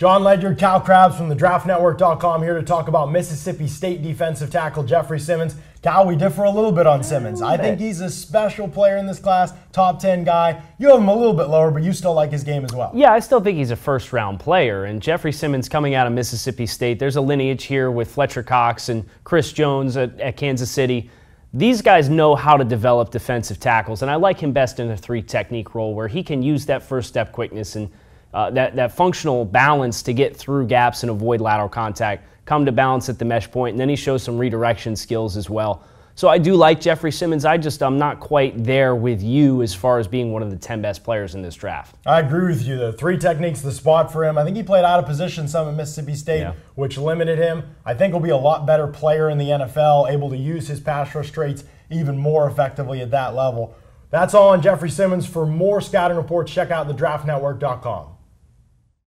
John Ledger, Cal Krabs from the draftnetwork.com here to talk about Mississippi State defensive tackle Jeffrey Simmons. Cal, we differ a little bit on Simmons. I think he's a special player in this class, top 10 guy. You have him a little bit lower, but you still like his game as well. Yeah, I still think he's a first round player. And Jeffrey Simmons coming out of Mississippi State, there's a lineage here with Fletcher Cox and Chris Jones at, at Kansas City. These guys know how to develop defensive tackles, and I like him best in a three technique role where he can use that first step quickness and uh, that, that functional balance to get through gaps and avoid lateral contact, come to balance at the mesh point, and then he shows some redirection skills as well. So I do like Jeffrey Simmons. I just I'm not quite there with you as far as being one of the 10 best players in this draft. I agree with you The Three techniques the spot for him. I think he played out of position some at Mississippi State, yeah. which limited him. I think he'll be a lot better player in the NFL, able to use his pass rush traits even more effectively at that level. That's all on Jeffrey Simmons. For more scouting reports, check out thedraftnetwork.com.